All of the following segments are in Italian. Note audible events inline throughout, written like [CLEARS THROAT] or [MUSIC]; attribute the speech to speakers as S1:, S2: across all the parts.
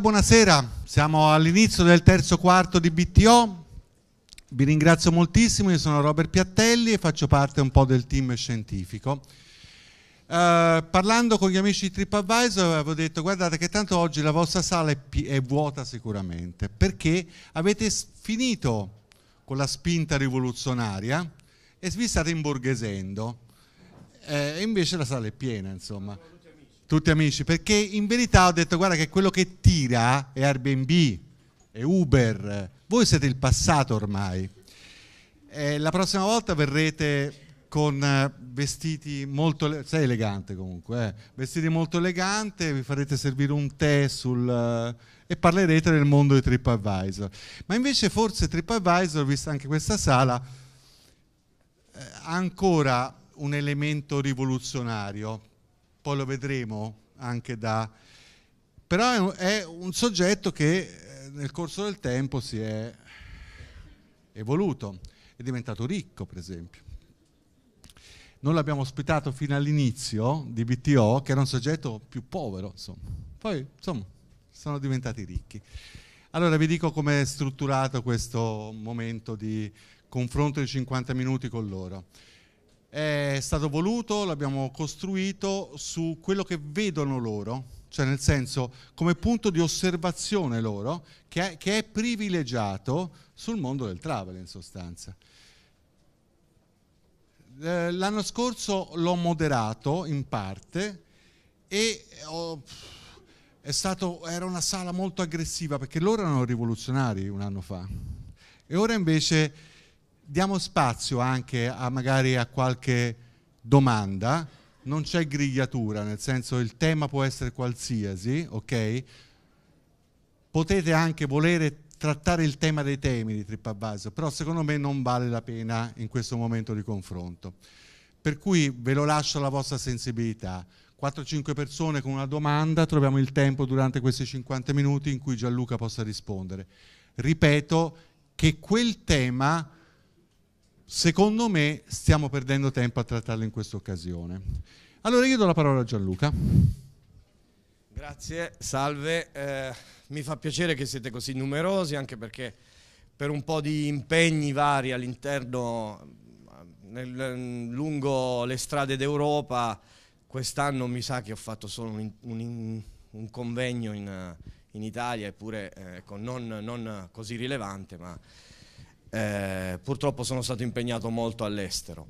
S1: Buonasera, siamo all'inizio del terzo quarto di BTO. Vi ringrazio moltissimo, io sono Robert Piattelli e faccio parte un po' del team scientifico. Eh, parlando con gli amici di TripAdvisor avevo detto guardate che tanto oggi la vostra sala è, è vuota sicuramente perché avete finito con la spinta rivoluzionaria e vi state imborghesendo. Eh, invece la sala è piena, insomma tutti amici, perché in verità ho detto guarda che quello che tira è Airbnb, è Uber, voi siete il passato ormai. E la prossima volta verrete con eh, vestiti molto sei elegante comunque, eh? vestiti molto elegante, vi farete servire un tè sul, eh, e parlerete del mondo di TripAdvisor. Ma invece forse TripAdvisor, vista anche questa sala, eh, ha ancora un elemento rivoluzionario poi lo vedremo anche da... però è un soggetto che eh, nel corso del tempo si è evoluto, è diventato ricco per esempio. Noi l'abbiamo ospitato fino all'inizio di BTO, che era un soggetto più povero, insomma. Poi, insomma, sono diventati ricchi. Allora vi dico come è strutturato questo momento di confronto di 50 minuti con loro è stato voluto, l'abbiamo costruito su quello che vedono loro, cioè nel senso come punto di osservazione loro, che è, che è privilegiato sul mondo del travel in sostanza. Eh, l'anno scorso l'ho moderato in parte e ho, stato, era una sala molto aggressiva perché loro erano rivoluzionari un anno fa e ora invece diamo spazio anche a magari a qualche domanda, non c'è grigliatura, nel senso il tema può essere qualsiasi, ok? Potete anche volere trattare il tema dei temi di TripAdvisor, però secondo me non vale la pena in questo momento di confronto. Per cui ve lo lascio alla vostra sensibilità. 4-5 persone con una domanda, troviamo il tempo durante questi 50 minuti in cui Gianluca possa rispondere. Ripeto che quel tema secondo me stiamo perdendo tempo a trattarlo in questa occasione. Allora io do la parola a Gianluca.
S2: Grazie, salve. Eh, mi fa piacere che siete così numerosi, anche perché per un po' di impegni vari all'interno, eh, lungo le strade d'Europa, quest'anno mi sa che ho fatto solo un, un, un convegno in, in, Italia, eppure eh, ecco, non, non così rilevante, ma eh, purtroppo sono stato impegnato molto all'estero.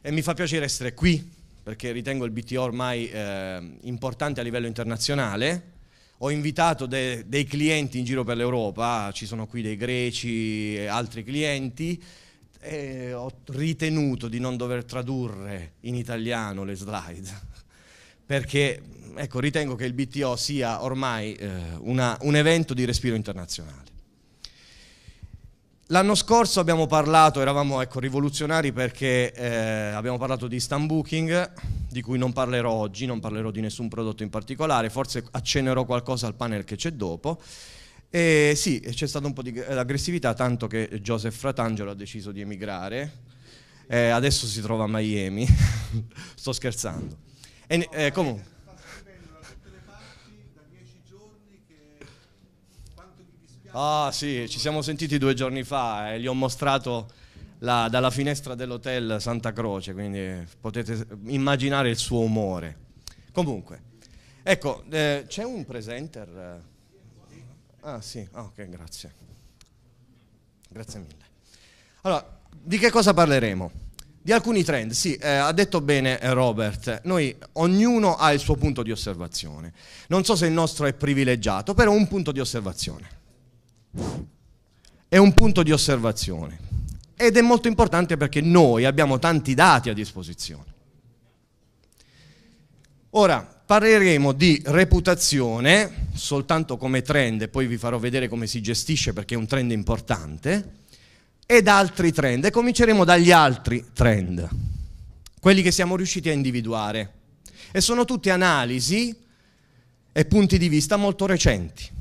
S2: E mi fa piacere essere qui, perché ritengo il BTO ormai eh, importante a livello internazionale. Ho invitato de- dei clienti in giro per l'Europa, ci sono qui dei greci e altri clienti, e ho ritenuto di non dover tradurre in italiano le slide, [LAUGHS] perché ecco, ritengo che il BTO sia ormai eh, una, un evento di respiro internazionale. L'anno scorso abbiamo parlato, eravamo ecco, rivoluzionari perché eh, abbiamo parlato di stand di cui non parlerò oggi, non parlerò di nessun prodotto in particolare, forse accennerò qualcosa al panel che c'è dopo. E sì, c'è stata un po' di aggressività, tanto che Joseph Fratangelo ha deciso di emigrare, eh, adesso si trova a Miami, [LAUGHS] sto scherzando. E, eh, comunque, Ah sì, ci siamo sentiti due giorni fa e gli ho mostrato la, dalla finestra dell'hotel Santa Croce, quindi potete immaginare il suo umore. Comunque, ecco, eh, c'è un presenter? Ah sì, ah, ok, grazie. Grazie mille. Allora, di che cosa parleremo? Di alcuni trend, sì, eh, ha detto bene Robert, noi ognuno ha il suo punto di osservazione. Non so se il nostro è privilegiato, però un punto di osservazione è un punto di osservazione ed è molto importante perché noi abbiamo tanti dati a disposizione. Ora parleremo di reputazione soltanto come trend e poi vi farò vedere come si gestisce perché è un trend importante ed altri trend e cominceremo dagli altri trend, quelli che siamo riusciti a individuare e sono tutte analisi e punti di vista molto recenti.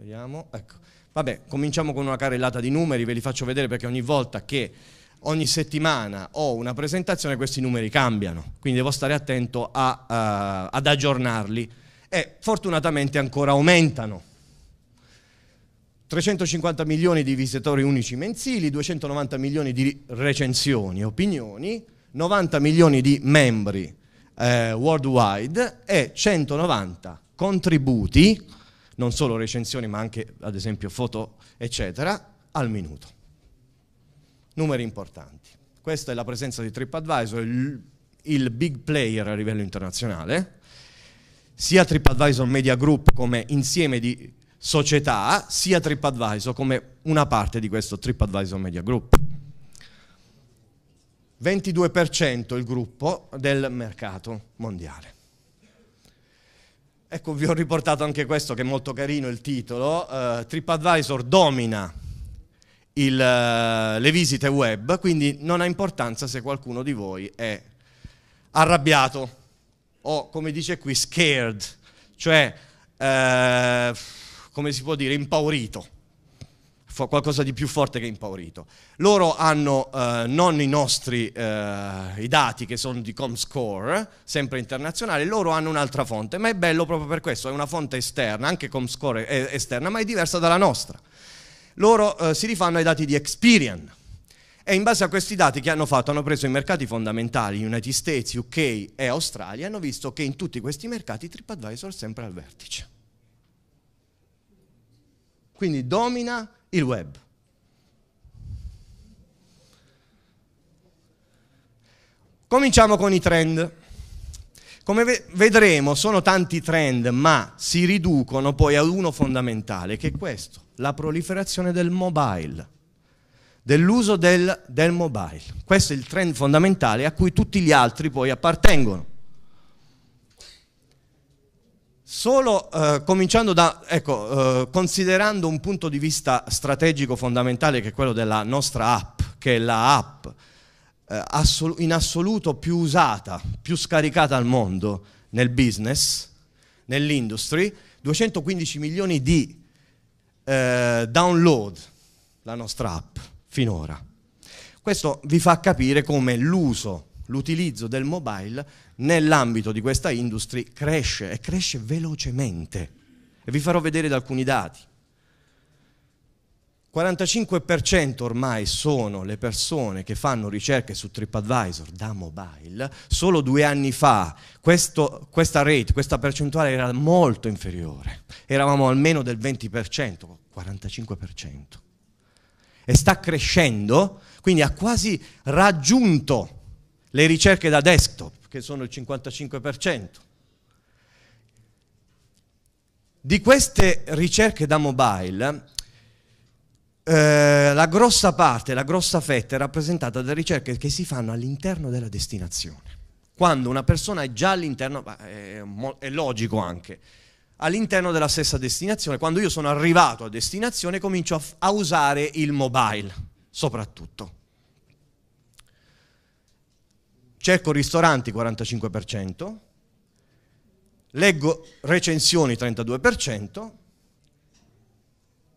S2: Vediamo, ecco. Vabbè, cominciamo con una carrellata di numeri, ve li faccio vedere perché ogni volta che ogni settimana ho una presentazione questi numeri cambiano, quindi devo stare attento a, uh, ad aggiornarli e fortunatamente ancora aumentano. 350 milioni di visitatori unici mensili, 290 milioni di recensioni e opinioni, 90 milioni di membri eh, worldwide e 190 contributi non solo recensioni ma anche ad esempio foto, eccetera, al minuto. Numeri importanti. Questa è la presenza di TripAdvisor, il, il big player a livello internazionale, sia TripAdvisor Media Group come insieme di società, sia TripAdvisor come una parte di questo TripAdvisor Media Group. 22% il gruppo del mercato mondiale. Ecco, vi ho riportato anche questo che è molto carino il titolo. Uh, TripAdvisor domina il, uh, le visite web, quindi non ha importanza se qualcuno di voi è arrabbiato o, come dice qui, scared, cioè, uh, come si può dire, impaurito qualcosa di più forte che impaurito. Loro hanno eh, non i nostri eh, i dati che sono di Comscore, sempre internazionale, loro hanno un'altra fonte, ma è bello proprio per questo, è una fonte esterna, anche Comscore è esterna, ma è diversa dalla nostra. Loro eh, si rifanno ai dati di Experian e in base a questi dati che hanno fatto hanno preso i mercati fondamentali, United States, UK e Australia, hanno visto che in tutti questi mercati TripAdvisor è sempre al vertice. Quindi domina il web. Cominciamo con i trend. Come vedremo, sono tanti trend, ma si riducono poi a uno fondamentale, che è questo, la proliferazione del mobile, dell'uso del, del mobile. Questo è il trend fondamentale a cui tutti gli altri poi appartengono. Solo eh, cominciando da, ecco, eh, considerando un punto di vista strategico fondamentale che è quello della nostra app, che è la app eh, assol- in assoluto più usata, più scaricata al mondo nel business, nell'industry, 215 milioni di eh, download la nostra app finora. Questo vi fa capire come l'uso, l'utilizzo del mobile nell'ambito di questa industry cresce e cresce velocemente. E vi farò vedere da alcuni dati. 45% ormai sono le persone che fanno ricerche su TripAdvisor da mobile. Solo due anni fa questo, questa rate, questa percentuale era molto inferiore. Eravamo almeno del 20%, 45%. E sta crescendo, quindi ha quasi raggiunto le ricerche da desktop, che sono il 55%. Di queste ricerche da mobile, eh, la grossa parte, la grossa fetta è rappresentata da ricerche che si fanno all'interno della destinazione. Quando una persona è già all'interno, è, logico anche, all'interno della stessa destinazione. Quando io sono arrivato a destinazione comincio a, a usare il mobile, soprattutto. cerco ristoranti 45%, leggo recensioni 32%,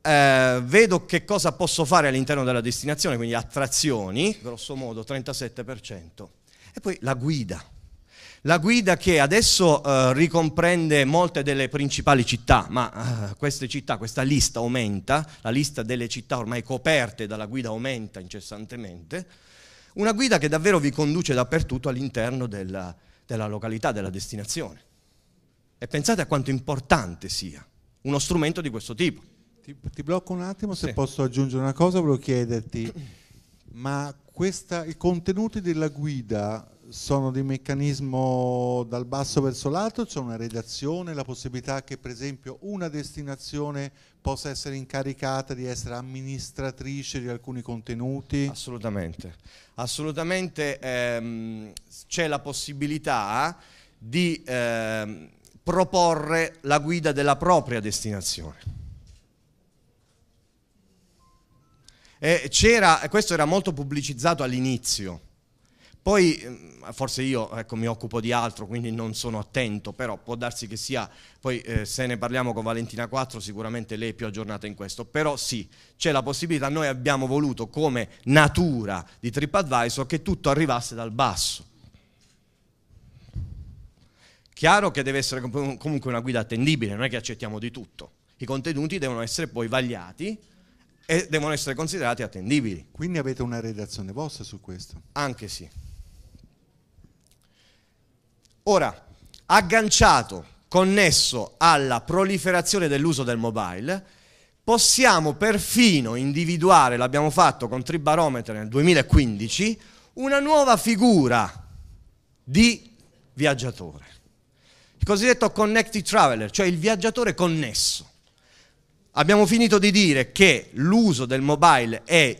S2: eh, vedo che cosa posso fare all'interno della destinazione, quindi attrazioni, grosso modo 37%, e poi la guida. La guida che adesso eh, ricomprende molte delle principali città, ma eh, queste città, questa lista aumenta, la lista delle città ormai coperte dalla guida aumenta incessantemente, una guida che davvero vi conduce dappertutto all'interno della, della località, della destinazione. E
S1: pensate a quanto importante sia uno strumento di questo tipo. Ti, ti blocco un attimo, se sì. posso aggiungere una cosa, volevo chiederti, ma questa, i contenuti della guida sono di meccanismo dal basso verso l'alto, c'è una redazione, la possibilità che per esempio una destinazione possa essere incaricata di essere amministratrice di alcuni contenuti? Assolutamente, assolutamente
S2: ehm, c'è la possibilità di ehm, proporre la guida della propria destinazione. Eh, questo era molto pubblicizzato all'inizio poi forse io ecco, mi occupo di altro, quindi non sono attento, però può darsi che sia, poi eh, se ne parliamo con Valentina 4 sicuramente lei è più aggiornata in questo, però sì, c'è la possibilità, noi abbiamo voluto come natura di TripAdvisor che tutto arrivasse dal basso. Chiaro che deve essere comunque una guida attendibile, non è che accettiamo di tutto. I contenuti devono essere poi vagliati e devono essere considerati attendibili. Quindi avete
S1: una redazione vostra su questo? Anche sì.
S2: Ora, agganciato, connesso alla proliferazione dell'uso del mobile, possiamo perfino individuare, l'abbiamo fatto con Tribarometer nel 2015, una nuova figura di viaggiatore, il cosiddetto connected traveler, cioè il viaggiatore connesso. Abbiamo finito di dire che l'uso del mobile è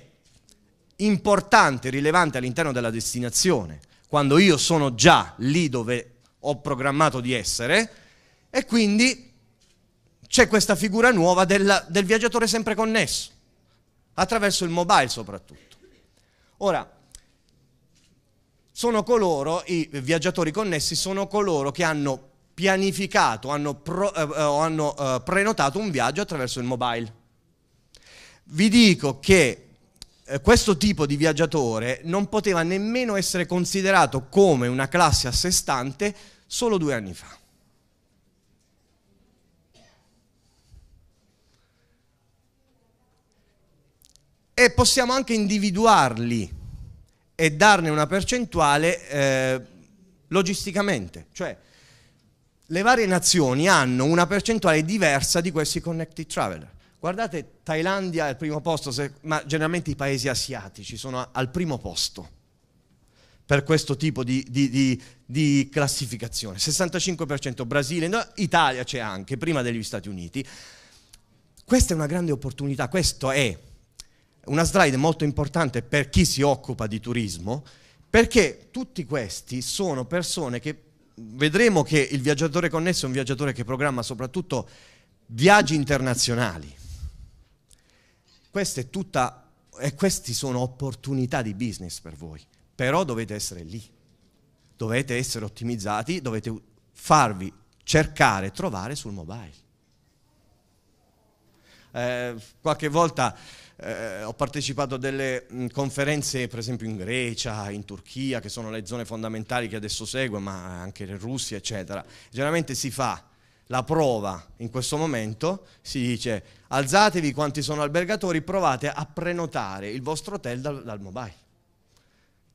S2: importante, rilevante all'interno della destinazione, quando io sono già lì dove ho programmato di essere e quindi c'è questa figura nuova del, del viaggiatore sempre connesso, attraverso il mobile soprattutto. Ora, sono coloro, i viaggiatori connessi sono coloro che hanno pianificato, hanno, eh, eh hanno eh, prenotato un viaggio attraverso il mobile. Vi dico che eh, questo tipo di viaggiatore non poteva nemmeno essere considerato come una classe a sé stante solo due anni fa. E possiamo anche individuarli e darne una percentuale eh, logisticamente, cioè le varie nazioni hanno una percentuale diversa di questi connected traveler. Guardate, Thailandia è al primo posto, ma generalmente i paesi asiatici sono al primo posto per questo tipo di, di, di, di classificazione. 65% Brasile, no, Italia c'è anche, prima degli Stati Uniti. Questa è una grande opportunità, questa è una slide molto importante per chi si occupa di turismo, perché tutti questi sono persone che vedremo che il viaggiatore connesso è un viaggiatore che programma soprattutto viaggi internazionali. Questa è tutta, e queste sono opportunità di business per voi, però dovete essere lì, dovete essere ottimizzati, dovete farvi cercare, trovare sul mobile. Eh, qualche volta eh, ho partecipato a delle mh, conferenze, per esempio in Grecia, in Turchia, che sono le zone fondamentali che adesso seguo, ma anche in Russia, eccetera. Generalmente si fa la prova in questo momento, si dice alzatevi quanti sono albergatori, provate a prenotare il vostro hotel dal, dal mobile.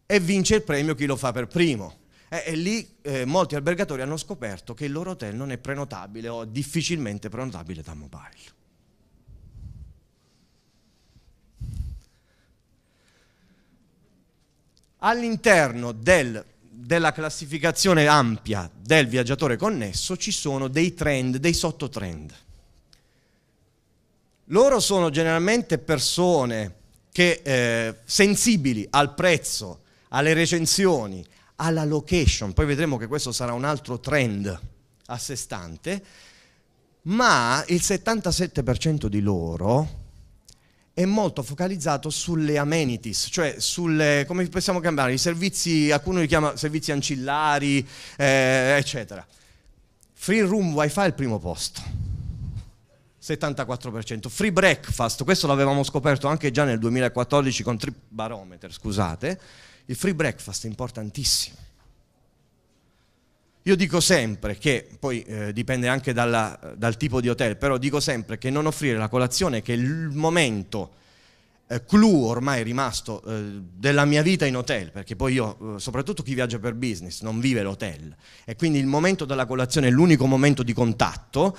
S2: E vince il premio chi lo fa per primo. E, e lì eh, molti albergatori hanno scoperto che il loro hotel non è prenotabile o difficilmente prenotabile da mobile. All'interno del della classificazione ampia del viaggiatore connesso ci sono dei trend, dei sottotrend. Loro sono generalmente persone che, eh, sensibili al prezzo, alle recensioni, alla location, poi vedremo che questo sarà un altro trend a sé stante, ma il 77% di loro è molto focalizzato sulle amenities, cioè sulle, come possiamo chiamare, i servizi, alcuni li chiama servizi ancillari, eh, eccetera. Free room wifi è il primo posto, 74%. Free breakfast, questo l'avevamo scoperto anche già nel 2014 con Trip Barometer, scusate. Il free breakfast è importantissimo io dico sempre che, poi eh, dipende anche dalla, dal tipo di hotel, però dico sempre che non offrire la colazione, che è il momento eh, clou ormai rimasto eh, della mia vita in hotel, perché poi io, eh, soprattutto chi viaggia per business, non vive l'hotel, e quindi il momento della colazione è l'unico momento di contatto,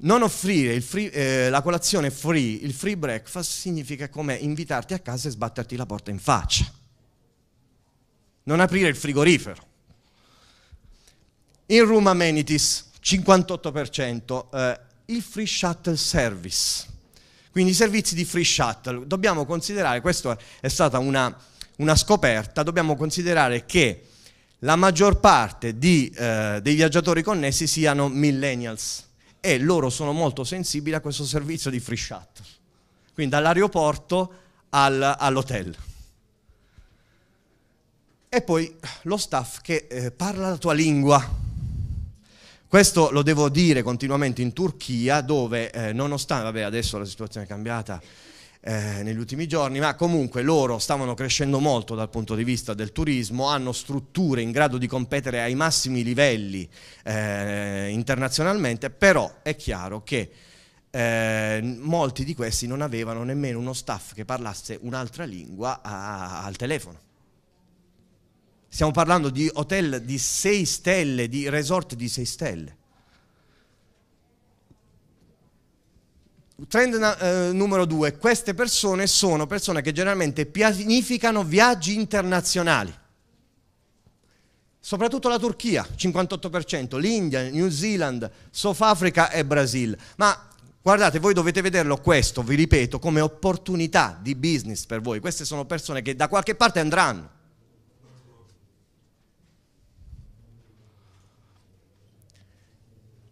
S2: non offrire free, eh, la colazione free, il free breakfast, significa come invitarti a casa e sbatterti la porta in faccia. Non aprire il frigorifero. In room amenities 58%, eh, il free shuttle service, quindi i servizi di free shuttle. Dobbiamo considerare, questa è stata una, una scoperta, dobbiamo considerare che la maggior parte di, eh, dei viaggiatori connessi siano millennials e loro sono molto sensibili a questo servizio di free shuttle, quindi dall'aeroporto al, all'hotel. E poi lo staff che eh, parla la tua lingua, questo lo devo dire continuamente in Turchia dove eh, nonostante, vabbè adesso la situazione è cambiata eh, negli ultimi giorni, ma comunque loro stavano crescendo molto dal punto di vista del turismo, hanno strutture in grado di competere ai massimi livelli eh, internazionalmente, però è chiaro che eh, molti di questi non avevano nemmeno uno staff che parlasse un'altra lingua a, al telefono. Stiamo parlando di hotel di 6 stelle, di resort di 6 stelle. Trend eh, numero due, queste persone sono persone che generalmente pianificano viaggi internazionali, soprattutto la Turchia, 58%, l'India, New Zealand, South Africa e Brasil. Ma guardate, voi dovete vederlo questo, vi ripeto, come opportunità di business per voi. Queste sono persone che da qualche parte andranno.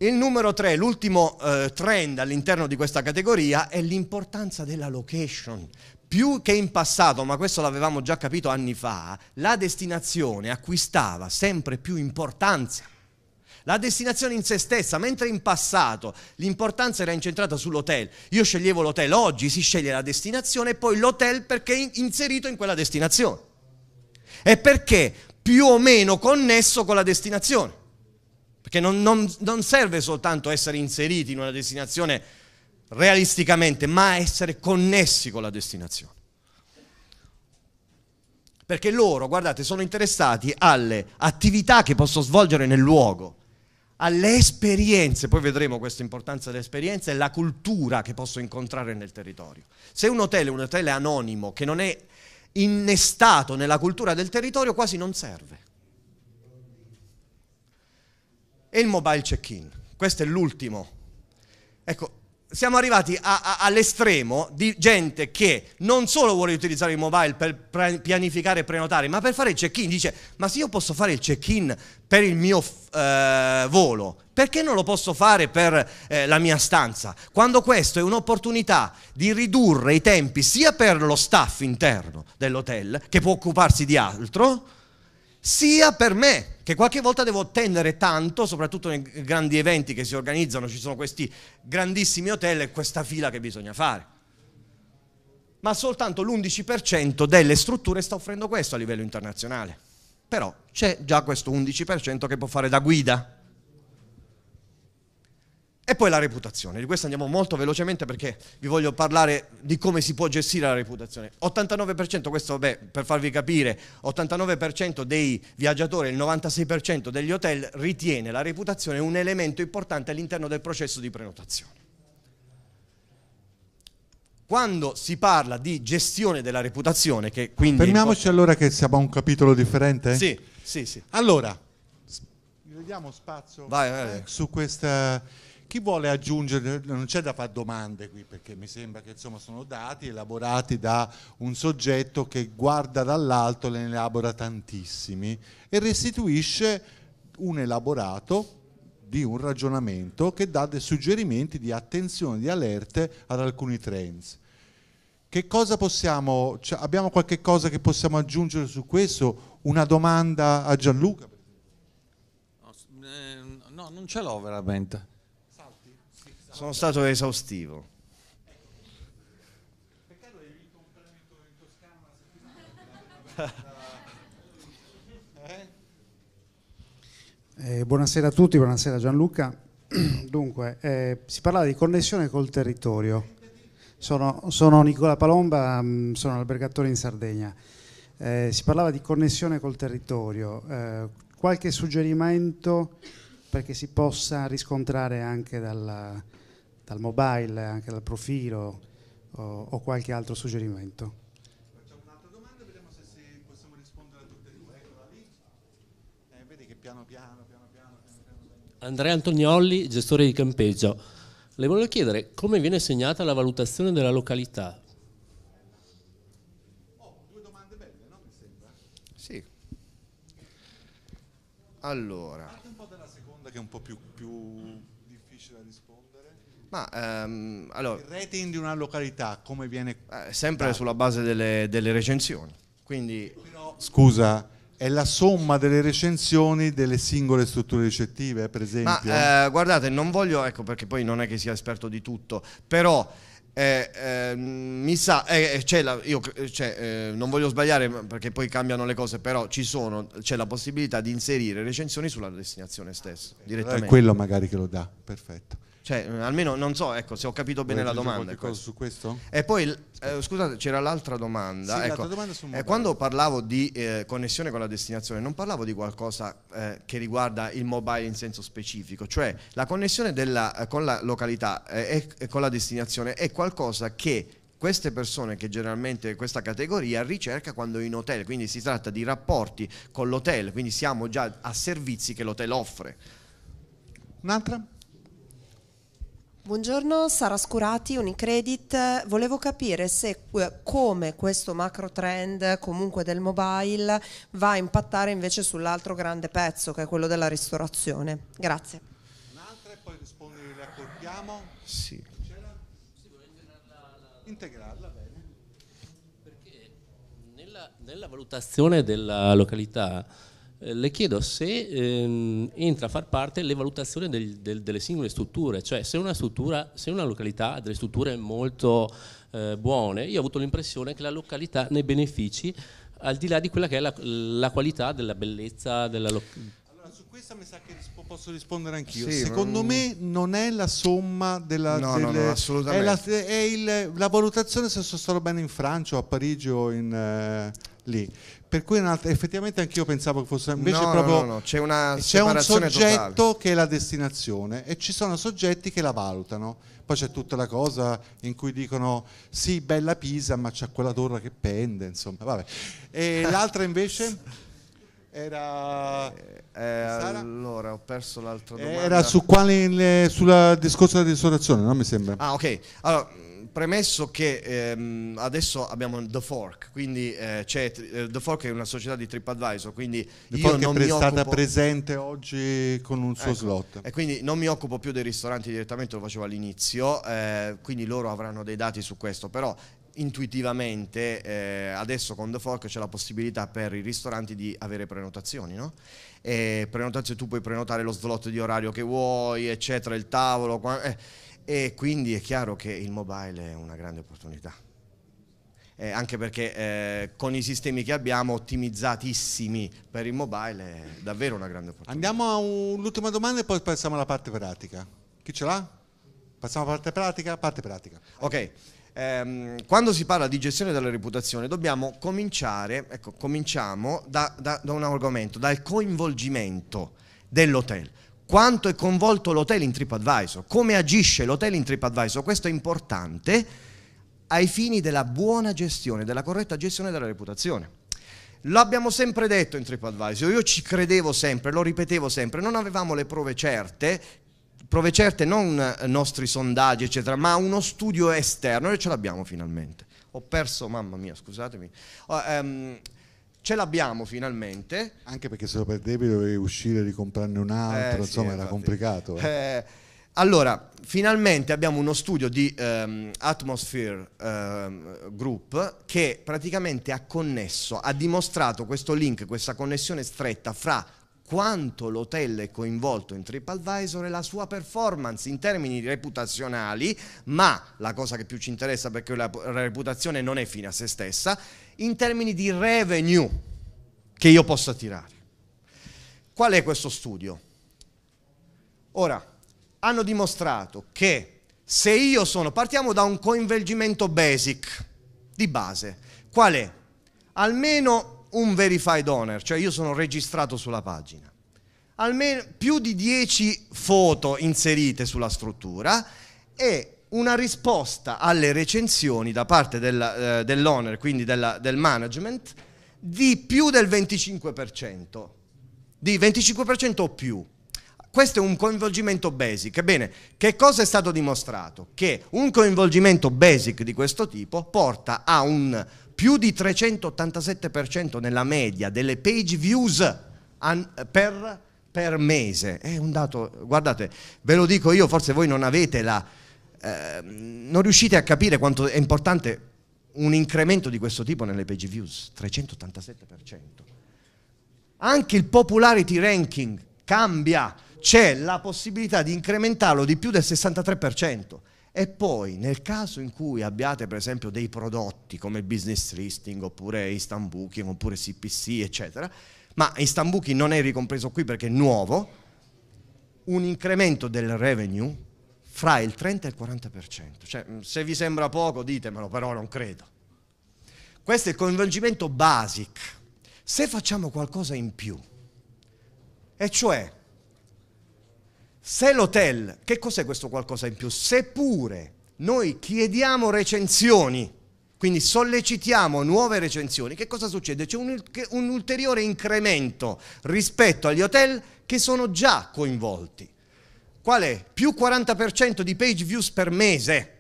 S2: Il numero 3, l'ultimo eh, trend all'interno di questa categoria è l'importanza della location. Più che in passato, ma questo l'avevamo già capito anni fa, la destinazione acquistava sempre più importanza. La destinazione in sé stessa, mentre in passato l'importanza era incentrata sull'hotel, io sceglievo l'hotel, oggi si sceglie la destinazione e poi l'hotel perché è inserito in quella destinazione. E perché più o meno connesso con la destinazione. Perché non, non, non serve soltanto essere inseriti in una destinazione realisticamente, ma essere connessi con la destinazione. Perché loro, guardate, sono interessati alle attività che posso svolgere nel luogo, alle esperienze, poi vedremo questa importanza delle esperienze, e la cultura che posso incontrare nel territorio. Se un hotel è un hotel anonimo, che non è innestato nella cultura del territorio, quasi non serve. e il mobile check-in. Questo è l'ultimo. Ecco, siamo arrivati a, a, all'estremo di gente che non solo vuole utilizzare il mobile per pianificare e prenotare, ma per fare il check-in. Dice, ma se io posso fare il check-in per il mio eh, volo, perché non lo posso fare per eh, la mia stanza? Quando questo è un'opportunità di ridurre i tempi sia per lo staff interno dell'hotel, che può occuparsi di altro, sia per me che qualche volta devo attendere tanto, soprattutto nei grandi eventi che si organizzano, ci sono questi grandissimi hotel e questa fila che bisogna fare. Ma soltanto l'11% delle strutture sta offrendo questo a livello internazionale. Però c'è già questo 11% che può fare da guida. E poi la reputazione, di questo andiamo molto velocemente perché vi voglio parlare di come si può gestire la reputazione. 89%, questo beh, per farvi capire, 89% dei viaggiatori e il 96% degli hotel ritiene la reputazione un elemento importante all'interno del processo di prenotazione. Quando si parla di gestione della reputazione, che quindi... Fermiamoci
S1: allora che siamo a un capitolo differente? Sì, sì, sì. Allora, vediamo spazio vai, vai, vai. su questa chi vuole aggiungere, non c'è da fare domande qui perché mi sembra che insomma, sono dati elaborati da un soggetto che guarda dall'alto, ne elabora tantissimi e restituisce un elaborato di un ragionamento che dà dei suggerimenti di attenzione, di allerte ad alcuni trends. Che cosa possiamo, cioè abbiamo qualche cosa che possiamo aggiungere su questo? Una domanda a Gianluca? No, eh, non ce l'ho veramente.
S2: Sono stato esaustivo. Peccato che vinto un premio
S1: in Toscana. Eh, buonasera a tutti, buonasera Gianluca. [CLEARS THROAT] Dunque,
S2: eh, si parlava di connessione col territorio. Sono, sono Nicola Palomba, mh, mm, sono albergatore in Sardegna. Eh, si parlava di connessione col territorio. Eh, qualche suggerimento perché si possa riscontrare anche dalla, dal mobile, anche dal profilo o, o qualche altro
S3: suggerimento. Facciamo un'altra domanda, vediamo se si possiamo rispondere a tutte e due. Eccola lì. Eh, vedi che piano piano, piano piano, Andrea Antoniolli, gestore di campeggio. Le volevo chiedere come viene segnata la valutazione della località,
S1: oh, Allora. Parte un po' della seconda che è un po' più, più ma ehm, allora, il rating di una località come viene? Eh, sempre
S2: dato. sulla base delle, delle recensioni. Quindi, Però,
S1: scusa, è la somma delle recensioni delle singole strutture ricettive, per esempio. Ma,
S2: eh, guardate, non voglio, ecco perché poi non è che sia esperto di tutto, però eh, eh, mi sa, eh, eh, la, io eh, cioè, non voglio sbagliare perché poi cambiano le cose, però sono, c'è la possibilità di inserire recensioni sulla destinazione stessa. Allora
S1: è quello magari che lo dà, perfetto.
S2: Cioè, eh, almeno non so, ecco, se ho capito bene la domanda. Qualche cosa su questo? E poi, eh, scusate, c'era l'altra domanda. Sì, ecco, domanda eh, quando parlavo di eh, connessione con la destinazione, non parlavo di qualcosa eh, che riguarda il mobile in senso specifico, cioè la connessione della, eh, con la località e, e con la destinazione è qualcosa che queste persone che generalmente questa categoria ricerca quando è in hotel, quindi si tratta di rapporti con l'hotel, quindi siamo già a servizi che l'hotel offre.
S3: Un'altra? Buongiorno, Sara Scurati, Unicredit. Volevo capire se eh, come questo macro trend comunque del mobile va a impattare invece sull'altro grande pezzo che è quello della ristorazione. Grazie. Un'altra e poi rispondi, le
S1: accordiamo? Sì. Integrarla bene. Perché
S3: nella, nella valutazione della località eh, le chiedo se ehm, entra a far parte le valutazioni del, del, delle singole strutture, cioè se una, struttura, se una località ha delle strutture molto eh, buone, io ho avuto l'impressione che la località ne benefici al di là di quella che è la, la qualità della bellezza della località
S1: su questa mi sa che rispo, posso rispondere anch'io. Sì, Secondo non... me non è la somma della... No, delle, no, no assolutamente. È, la, è il, la, valutazione se sono stato bene in Francia o a Parigi o in, eh, lì per cui effettivamente anch'io pensavo che fosse invece no, proprio no, no, c'è, c'è un soggetto totale. che è la destinazione e ci sono soggetti che la valutano poi c'è tutta la cosa in cui dicono sì bella Pisa ma c'è quella torre che pende insomma vabbè e [LAUGHS] l'altra invece era eh, eh allora ho perso l'altra domanda era su quale sul discorso della ristorazione no mi sembra ah
S2: ok allora premesso che ehm, adesso abbiamo The Fork, quindi eh, eh, The Fork è una società di TripAdvisor, quindi The io non è stata occupo... presente
S1: oggi con un suo ecco, slot. E
S2: quindi non mi occupo più dei ristoranti direttamente, lo facevo all'inizio, eh, quindi loro avranno dei dati su questo, però intuitivamente eh, adesso con The Fork c'è la possibilità per i ristoranti di avere prenotazioni, no? E prenotazioni, tu puoi prenotare lo slot di orario che vuoi, eccetera, il tavolo. Eh, e quindi è chiaro che il mobile è una grande opportunità. Eh, anche perché eh, con i sistemi che abbiamo ottimizzatissimi per il mobile
S1: è davvero una grande opportunità. Andiamo all'ultima domanda e poi passiamo alla parte pratica. Chi ce l'ha? Passiamo alla parte pratica? Parte pratica. Ok. Ehm, quando si parla di gestione
S2: della reputazione dobbiamo cominciare, ecco, cominciamo da, da, da un argomento, dal coinvolgimento dell'hotel quanto è coinvolto l'hotel in TripAdvisor, come agisce l'hotel in TripAdvisor, questo è importante ai fini della buona gestione, della corretta gestione della reputazione. L'abbiamo sempre detto in TripAdvisor, io ci credevo sempre, lo ripetevo sempre, non avevamo le prove certe, prove certe non eh, nostri sondaggi eccetera, ma uno studio esterno e ce l'abbiamo finalmente. Ho perso, mamma mia, scusatemi. Oh, ehm, ce l'abbiamo finalmente.
S1: Anche perché se lo perdevi dovevi uscire e ricomprarne un altro, eh, insomma sì, era infatti. complicato. Eh. Eh, allora,
S2: finalmente abbiamo uno studio di um, Atmosphere um, Group che praticamente ha connesso, ha dimostrato questo link, questa connessione stretta fra quanto l'hotel è coinvolto in TripAdvisor e la sua performance in termini reputazionali, ma la cosa che più ci interessa perché la reputazione non è fine a se stessa, in termini di revenue che io possa tirare. Qual è questo studio? Ora, hanno dimostrato che se io sono, partiamo da un coinvolgimento basic, di base, qual è? Almeno un verified owner, cioè io sono registrato sulla pagina, almeno più di 10 foto inserite sulla struttura e una risposta alle recensioni da parte del, eh, dell'owner, quindi della, del management, di più del 25%, di 25% o più. Questo è un coinvolgimento basic. Ebbene, che cosa è stato dimostrato? Che un coinvolgimento basic di questo tipo porta a un più di 387% nella media delle page views per, per mese. È un dato, guardate, ve lo dico io, forse voi non avete la Ehm, non riuscite a capire quanto è importante un incremento di questo tipo nelle page views, 387%. Anche il popularity ranking cambia, c'è la possibilità di incrementarlo di più del 63%. E poi nel caso in cui abbiate per esempio dei prodotti come business listing oppure instant booking oppure CPC eccetera, ma instant booking non è ricompreso qui perché è nuovo, un incremento del revenue fra il 30 e il 40%. Cioè, mm, se vi sembra poco ditemelo, però non credo. Questo è il coinvolgimento basic. Se facciamo qualcosa in più, e cioè, se l'hotel, che cos'è questo qualcosa in più? Seppure noi chiediamo recensioni, quindi sollecitiamo nuove recensioni, che cosa succede? C'è un, un ulteriore incremento rispetto agli hotel che sono già coinvolti. Qual è? Più 40% di page views per mese,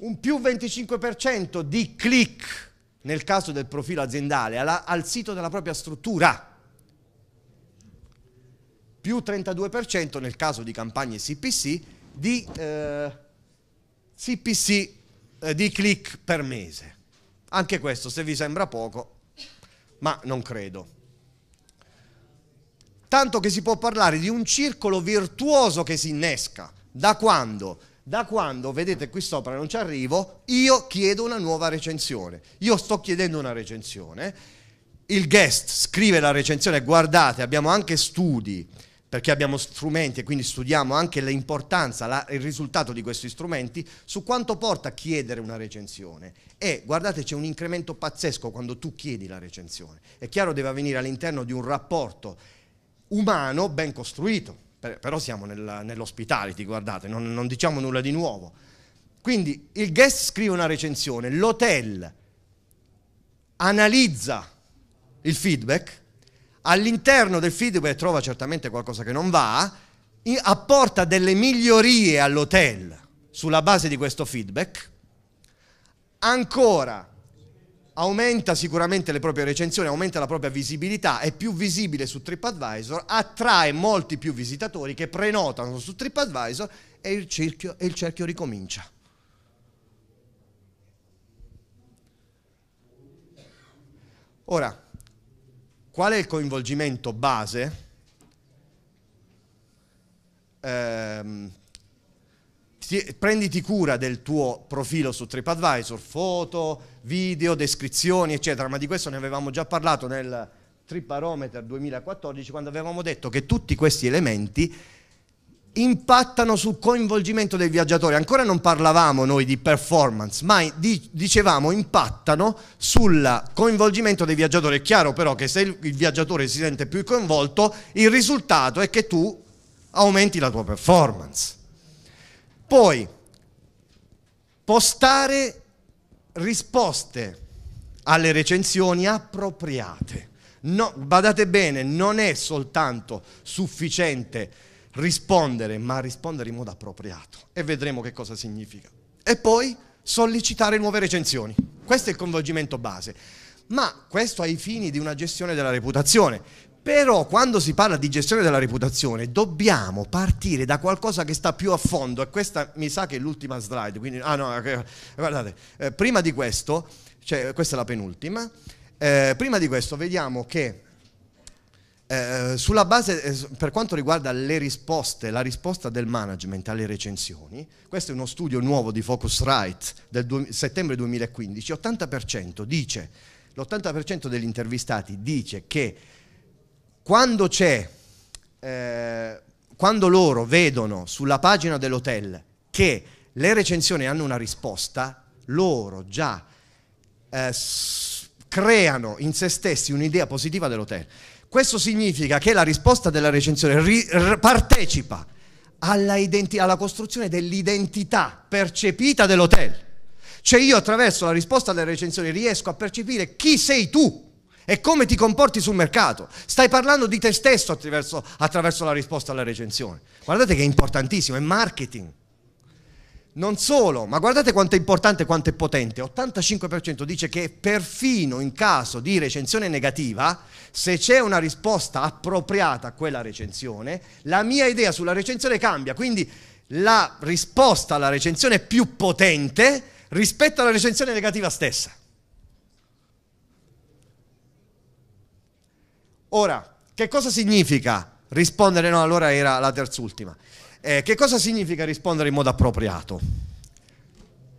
S2: un più 25% di click, nel caso del profilo aziendale, alla, al sito della propria struttura, più 32% nel caso di campagne CPC, di eh, CPC eh, di click per mese. Anche questo, se vi sembra poco, ma non credo tanto che si può parlare di un circolo virtuoso che si innesca. Da quando? Da quando, vedete qui sopra non ci arrivo, io chiedo una nuova recensione. Io sto chiedendo una recensione, il guest scrive la recensione, guardate, abbiamo anche studi, perché abbiamo strumenti e quindi studiamo anche l'importanza, la, il risultato di questi strumenti, su quanto porta a chiedere una recensione. E guardate c'è un incremento pazzesco quando tu chiedi la recensione. È chiaro deve avvenire all'interno di un rapporto umano ben costruito, però siamo nel, nell'ospitality, guardate, non, non diciamo nulla di nuovo. Quindi il guest scrive una recensione, l'hotel analizza il feedback, all'interno del feedback trova certamente qualcosa che non va, apporta delle migliorie all'hotel sulla base di questo feedback, ancora aumenta sicuramente le proprie recensioni, aumenta la propria visibilità, è più visibile su TripAdvisor, attrae molti più visitatori che prenotano su TripAdvisor e il, cerchio, e il cerchio ricomincia. Ora, qual è il coinvolgimento base? Ehm, ti, prenditi cura del tuo profilo su TripAdvisor, foto, video, descrizioni, eccetera, ma di questo ne avevamo già parlato nel Triparometer 2014 quando avevamo detto che tutti questi elementi impattano sul coinvolgimento dei viaggiatori. Ancora non parlavamo noi di performance, ma dicevamo impattano sul coinvolgimento dei viaggiatori. È chiaro però che se il viaggiatore si sente più coinvolto, il risultato è che tu aumenti la tua performance. Poi, postare risposte alle recensioni appropriate. No, badate bene, non è soltanto sufficiente rispondere, ma rispondere in modo appropriato. E vedremo che cosa significa. E poi sollecitare nuove recensioni. Questo è il coinvolgimento base. Ma questo ai fini di una gestione della reputazione. Però quando si parla di gestione della reputazione dobbiamo partire da qualcosa che sta più a fondo e questa mi sa che è l'ultima slide, quindi ah no, guardate, eh, prima di questo, cioè questa è la penultima, eh, prima di questo vediamo che eh, sulla base, eh, per quanto riguarda le risposte, la risposta del management alle recensioni, questo è uno studio nuovo di Focusrite del du- settembre 2015, 80% dice, l'80% degli intervistati dice che quando c'è, eh, quando loro vedono sulla pagina dell'hotel che le recensioni hanno una risposta, loro già eh, creano in se stessi un'idea positiva dell'hotel. Questo significa che la risposta della recensione ri- r- partecipa alla, identi- alla costruzione dell'identità percepita dell'hotel. Cioè io attraverso la risposta della recensione riesco a percepire chi sei tu è come ti comporti sul mercato. Stai parlando di te stesso attraverso, attraverso la risposta alla recensione. Guardate che è importantissimo, è marketing. Non solo, ma guardate quanto è importante e quanto è potente. 85% dice che perfino in caso di recensione negativa, se c'è una risposta appropriata a quella recensione, la mia idea sulla recensione cambia. Quindi la risposta alla recensione è più potente rispetto alla recensione negativa stessa. Ora, che cosa significa rispondere? No, allora era la terz'ultima. Eh, che cosa significa rispondere in modo appropriato?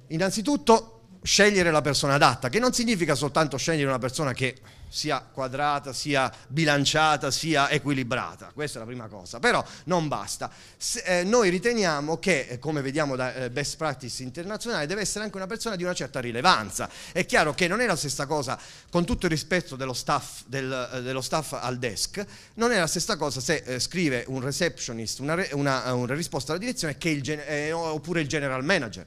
S2: Innanzitutto scegliere la persona adatta, che non significa soltanto scegliere una persona che sia quadrata, sia bilanciata, sia equilibrata, questa è la prima cosa, però non basta. Se, eh, noi riteniamo che, eh, come vediamo da eh, best practice internazionale, deve essere anche una persona di una certa rilevanza. È chiaro che non è la stessa cosa, con tutto il rispetto dello staff, del, eh, dello staff al desk, non è la stessa cosa se eh, scrive un receptionist una, una, una, risposta alla direzione il, eh, oppure il general manager.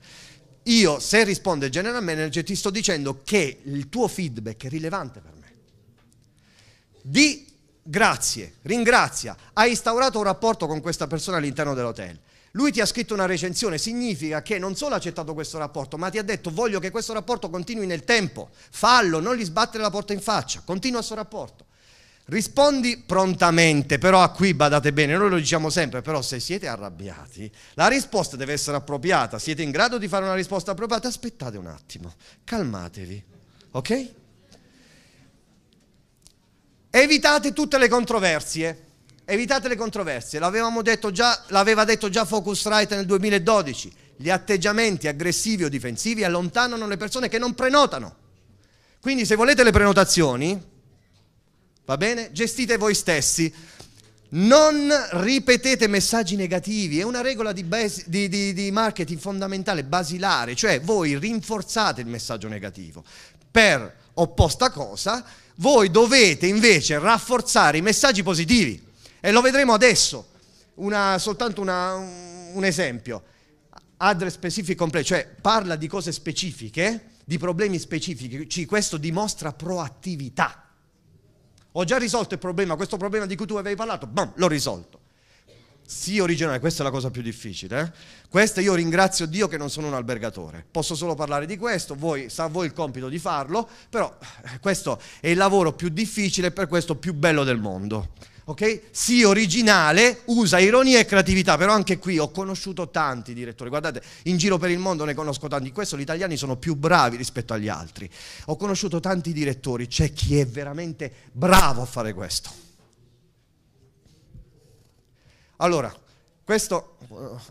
S2: Io, se risponde il general manager, ti sto dicendo che il tuo feedback è rilevante per me. Di grazie, ringrazia, hai instaurato un rapporto con questa persona all'interno dell'hotel. Lui ti ha scritto una recensione, significa che non solo ha accettato questo rapporto, ma ti ha detto voglio che questo rapporto continui nel tempo, fallo, non gli sbattere la porta in faccia, continua il suo rapporto. Rispondi prontamente, però a qui badate bene, noi lo diciamo sempre, però se siete arrabbiati, la risposta deve essere appropriata, siete in grado di fare una risposta appropriata, aspettate un attimo, calmatevi, ok? Evitate tutte le controversie, evitate le controversie, l'avevamo detto già, l'aveva detto già Focusrite nel 2012, gli atteggiamenti aggressivi o difensivi allontanano le persone che non prenotano. Quindi se volete le prenotazioni, Va bene? Gestite voi stessi. Non ripetete messaggi negativi, è una regola di, base, di, di, di, marketing fondamentale, basilare, cioè voi rinforzate il messaggio negativo. Per opposta cosa, voi dovete invece rafforzare i messaggi positivi e lo vedremo adesso, una, soltanto una, un esempio. Address specific complete, cioè parla di cose specifiche, di problemi specifici, questo dimostra proattività. Ho già risolto il problema, questo problema di cui tu avevi parlato, bam, l'ho risolto. Sì, originale, questa è la cosa più difficile. Eh? Questa io ringrazio Dio che non sono un albergatore. Posso solo parlare di questo, voi, sta a voi il compito di farlo, però eh, questo è il lavoro più difficile e per questo più bello del mondo ok? Sii originale, usa ironia e creatività, però anche qui ho conosciuto tanti direttori, guardate, in giro per il mondo ne conosco tanti, in questo gli italiani sono più bravi rispetto agli altri, ho conosciuto tanti direttori, c'è chi è veramente bravo a fare questo. Allora, questo,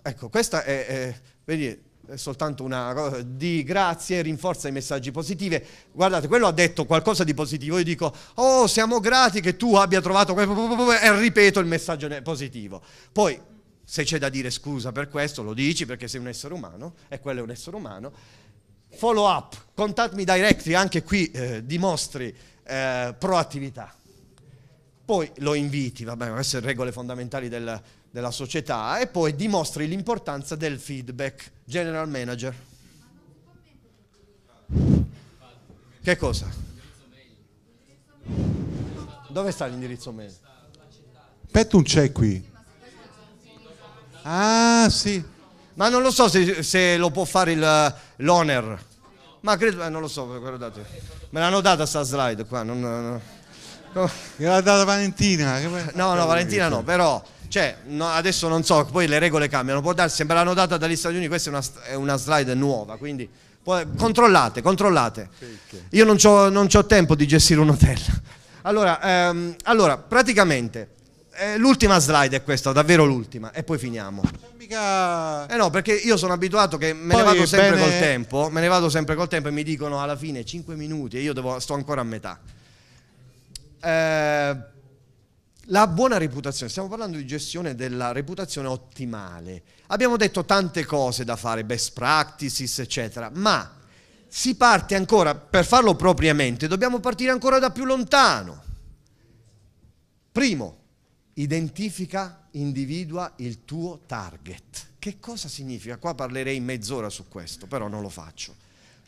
S2: eh, ecco, questa è, è vedi, soltanto una di grazie, rinforza i messaggi positivi. Guardate, quello ha detto qualcosa di positivo. Io dico, oh, siamo grati che tu abbia trovato questo. e ripeto il messaggio positivo. Poi, se c'è da dire scusa per questo, lo dici perché sei un essere umano e quello è un essere umano. Follow up, contact me directly, anche qui eh, dimostri eh, proattività. Poi lo inviti, vabbè, queste sono regole fondamentali del, della società e poi dimostri l'importanza del feedback, general manager. Che cosa? Dove sta l'indirizzo mail?
S1: Petun c'è qui.
S2: Ah sì. Ma non lo so se, se lo può fare il, l'owner. Ma credo, eh, non lo so, guardate. Me l'hanno data sta slide qua. Non,
S1: no. Me l'ha data
S2: Valentina.
S1: No, no, Valentina no,
S2: però cioè, no, adesso non so, poi le regole cambiano, può darsi, sembra l'hanno data dagli Stati Uniti, questa è una, è una slide nuova, quindi poi, controllate, controllate. Io non ho tempo di gestire un hotel. [LAUGHS] Allora, ehm, allora praticamente, eh, l'ultima slide è questa, davvero l'ultima, e poi finiamo. Eh no, perché io sono abituato che me poi ne vado sempre bene... col tempo, me ne vado sempre col tempo e mi dicono alla fine 5 minuti e io devo, sto ancora a metà. Eh, la buona reputazione, stiamo parlando di gestione della reputazione ottimale. Abbiamo detto tante cose da fare, best practices, eccetera, ma si parte ancora, per farlo propriamente, dobbiamo partire ancora da più lontano. Primo, identifica, individua il tuo target. Che cosa significa? Qua parlerei mezz'ora su questo, però non lo faccio.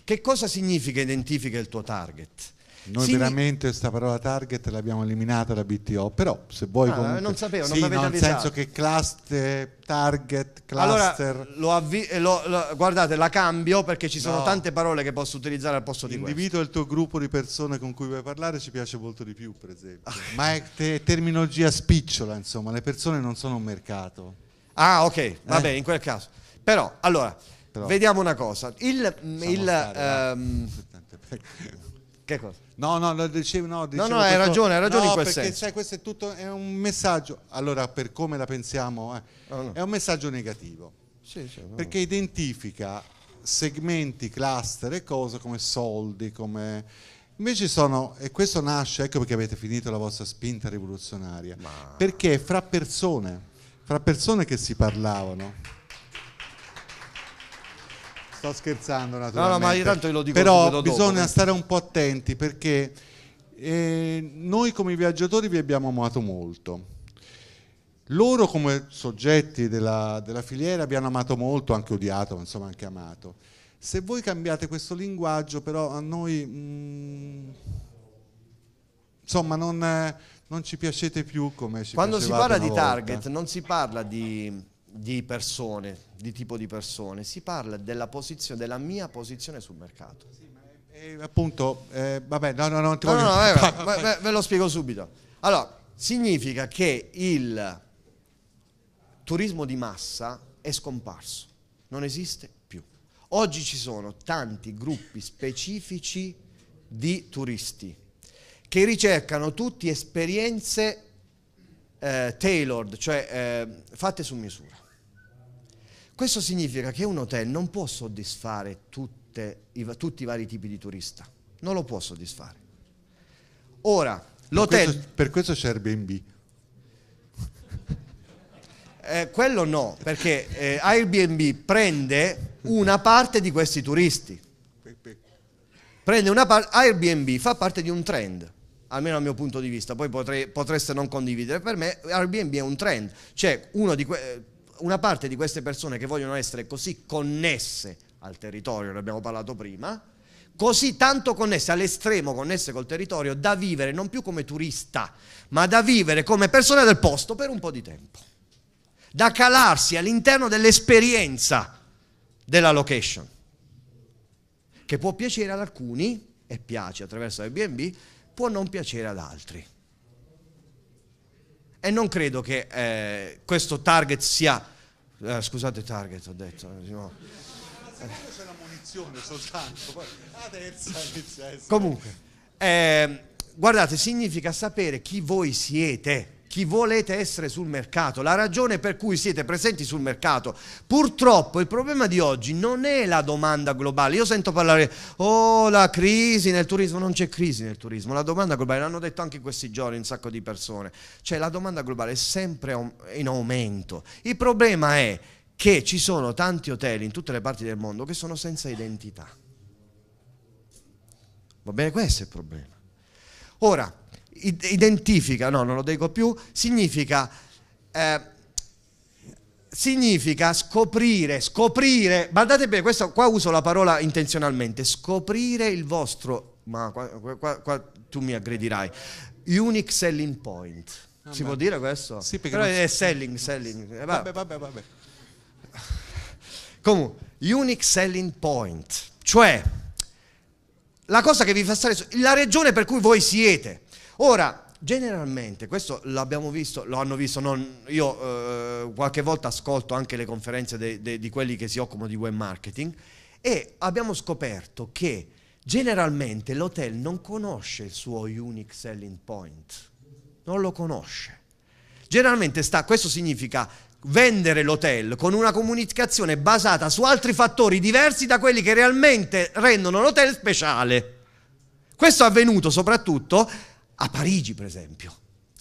S2: Che cosa significa identifica il tuo target? Noi Signi-
S1: veramente questa parola target l'abbiamo eliminata da BTO, però se vuoi Ah, comunque... non sapevo, non sì, m'avete no, nel avvisato. senso che cluster, target, Allora, cluster,
S2: lo avvi- eh, lo- lo- guardate, la cambio perché ci sono No. tante parole che posso utilizzare al posto di questa.
S1: l'individuo e il tuo gruppo di persone con cui vuoi parlare ci piace molto di più, per esempio. Ah. Ma è te- terminologia spicciola, insomma, le persone non sono un mercato. Ah, ok, va Eh. bene, in quel caso.
S2: Però, allora, Però. vediamo una cosa. Il...
S1: il, Lasciamo stare,
S2: ehm, va.
S1: Che cosa? No, no, lo dicevo, no, dicevo no, no, hai ragione, hai ragione no, in quel perché, senso. Cioè, questo è tutto, è un messaggio, allora per come la pensiamo, eh, oh, no. è un messaggio negativo,
S2: sì, sì, no. perché
S1: identifica segmenti, cluster e cose come soldi, come... Invece sono, e questo nasce, ecco perché avete finito la vostra spinta rivoluzionaria, Ma... perché fra persone, fra persone che si parlavano Sto scherzando naturalmente. No, no, ma io tanto io lo dico Però bisogna dopo. stare un po' attenti perché eh, noi come viaggiatori vi abbiamo amato molto. Loro come soggetti della, della filiera vi hanno amato molto, anche odiato, ma insomma anche amato. Se voi cambiate questo linguaggio però a noi... Mh, mm, insomma non, non, ci piacete più come ci Quando si parla di target volta.
S2: non si parla di di persone, di tipo di persone, si parla della, posizione, della mia posizione sul mercato. Sì, ma
S1: è, è appunto, eh, vabbè, no, no, no, no, no vabbè, [LAUGHS] vabbè,
S2: ve lo spiego subito. Allora, significa che il turismo di massa è scomparso, non esiste più. Oggi ci sono tanti gruppi specifici di turisti che ricercano tutti esperienze eh, tailored, cioè eh, fatte su misura. Questo significa che un hotel non può soddisfare tutte, i, tutti i vari tipi di turista, non lo può soddisfare.
S1: Ora, l'hotel... Per questo, per questo c'è Airbnb.
S2: Eh, quello no, perché eh, Airbnb prende una parte di questi turisti. Prende una parte, Airbnb fa parte di un trend, almeno dal mio punto di vista, poi potrei, potreste non condividere, per me Airbnb è un trend, cioè uno di que- una parte di queste persone che vogliono essere così connesse al territorio, ne abbiamo parlato prima, così tanto connesse, all'estremo connesse col territorio, da vivere non più come turista, ma da vivere come persona del posto per un po' di tempo, da calarsi all'interno dell'esperienza della location, che può piacere ad alcuni, e piace attraverso Airbnb, può non piacere ad altri. E non credo che eh, questo target sia... Eh, scusate target, ho detto. Eh, no.
S1: soltanto, eh. Comunque,
S2: eh, guardate, significa sapere chi voi siete chi volete essere sul mercato, la ragione per cui siete presenti sul mercato. Purtroppo il problema di oggi non è la domanda globale. Io sento parlare, oh la crisi nel turismo, non c'è crisi nel turismo, la domanda globale, l'hanno detto anche in questi giorni un sacco di persone, cioè la domanda globale è sempre in aumento. Il problema è che ci sono tanti hotel in tutte le parti del mondo che sono senza identità. Va bene, questo è il problema. Ora, identifica, no, non lo dico più, significa, eh, significa scoprire, scoprire, guardate bene, questo, qua uso la parola intenzionalmente, scoprire il vostro, ma qua, qua, qua tu mi aggredirai, unique selling point. Ah, si beh. può dire questo? Sì, perché Però è selling, selling. Eh, vabbè, vabbè, vabbè. [LAUGHS] Comunque, unique selling point, cioè la cosa che vi fa stare la regione per cui voi siete. Ora, generalmente, questo l'abbiamo visto, lo hanno visto, non, io eh, qualche volta ascolto anche le conferenze de, de, di quelli che si occupano di web marketing e abbiamo scoperto che generalmente l'hotel non conosce il suo unique selling point, non lo conosce. Generalmente sta, questo significa vendere l'hotel con una comunicazione basata su altri fattori diversi da quelli che realmente rendono l'hotel speciale. Questo è avvenuto soprattutto a Parigi per esempio,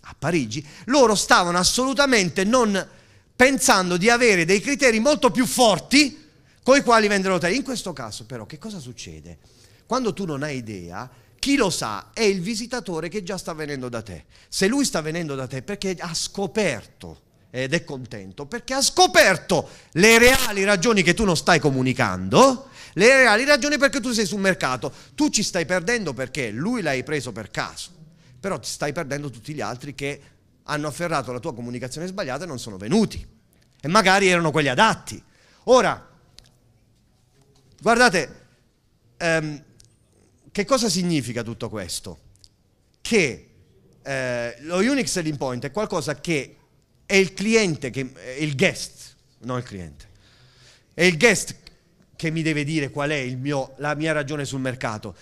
S2: a Parigi, loro stavano assolutamente non pensando di avere dei criteri molto più forti con i quali vendere l'hotel. In questo caso però che cosa succede? Quando tu non hai idea, chi lo sa è il visitatore che già sta venendo da te. Se lui sta venendo da te perché ha scoperto ed è contento, perché ha scoperto le reali ragioni che tu non stai comunicando, le reali ragioni perché tu sei sul mercato, tu ci stai perdendo perché lui l'hai preso per caso però ti stai perdendo tutti gli altri che hanno afferrato la tua comunicazione sbagliata e non sono venuti. E magari erano quelli adatti. Ora, guardate, ehm, che cosa significa tutto questo? Che eh, lo Unix Selling Point è qualcosa che è il cliente, che, è il guest, non il cliente, è il guest che mi deve dire qual è mio, la mia ragione sul mercato.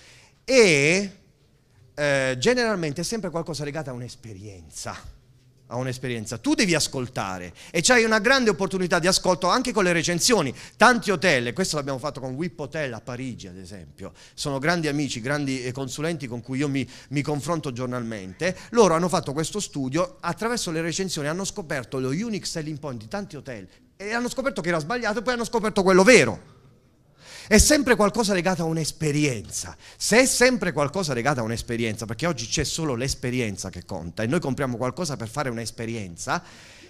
S2: E eh, generalmente è sempre qualcosa legato a un'esperienza. A un'esperienza. Tu devi ascoltare e c'hai una grande opportunità di ascolto anche con le recensioni. Tanti hotel, questo l'abbiamo fatto con Whip Hotel a Parigi, ad esempio, sono grandi amici, grandi eh, consulenti con cui io mi, mi confronto giornalmente. Loro hanno fatto questo studio, attraverso le recensioni hanno scoperto lo unique selling point di tanti hotel e hanno scoperto che era sbagliato e poi hanno scoperto quello vero. È sempre qualcosa legato a un'esperienza. Se è sempre qualcosa legato a un'esperienza, perché oggi c'è solo l'esperienza che conta e noi compriamo qualcosa per fare un'esperienza,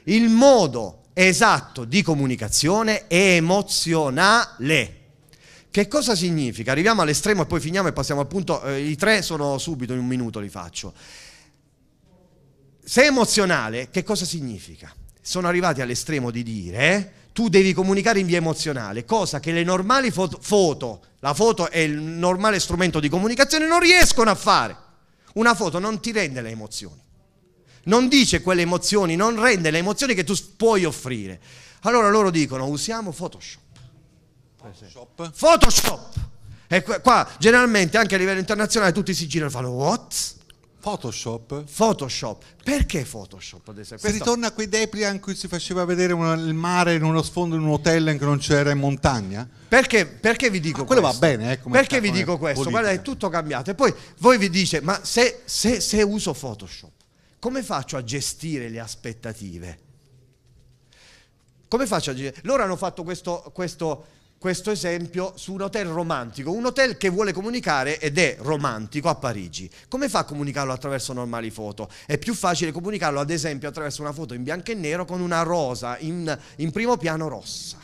S2: il modo esatto di comunicazione è emozionale. Che cosa significa? Arriviamo all'estremo e poi finiamo e passiamo al punto, eh, i tre sono subito, in un minuto li faccio. Se è emozionale, che cosa significa? Sono arrivati all'estremo di dire eh, tu devi comunicare in via emozionale, cosa che le normali foto, foto, la foto è il normale strumento di comunicazione, non riescono a fare. Una foto non ti rende le emozioni, non dice quelle emozioni, non rende le emozioni che tu puoi offrire. Allora loro dicono usiamo Photoshop. Photoshop. Photoshop. E qua generalmente anche a livello
S1: internazionale tutti si girano e fanno what? Photoshop? Photoshop. Perché
S2: Photoshop ad esempio? Si Questo... ritorna
S1: a quei depliant in cui si faceva vedere una, il mare in uno sfondo in un hotel in cui non c'era in montagna?
S2: Perché, perché vi dico ah, quello questo? Quello va bene, eh, Perché vi dico questo? Politica. Guarda, è tutto cambiato. E poi voi vi dite, ma se, se, se uso Photoshop, come faccio a gestire le aspettative? Come faccio a gestire? Loro hanno fatto questo, questo questo esempio su un hotel romantico, un hotel che vuole comunicare ed è romantico a Parigi. Come fa a comunicarlo attraverso normali foto? È più facile comunicarlo ad esempio attraverso una foto in bianco e nero con una rosa in, in primo piano rossa.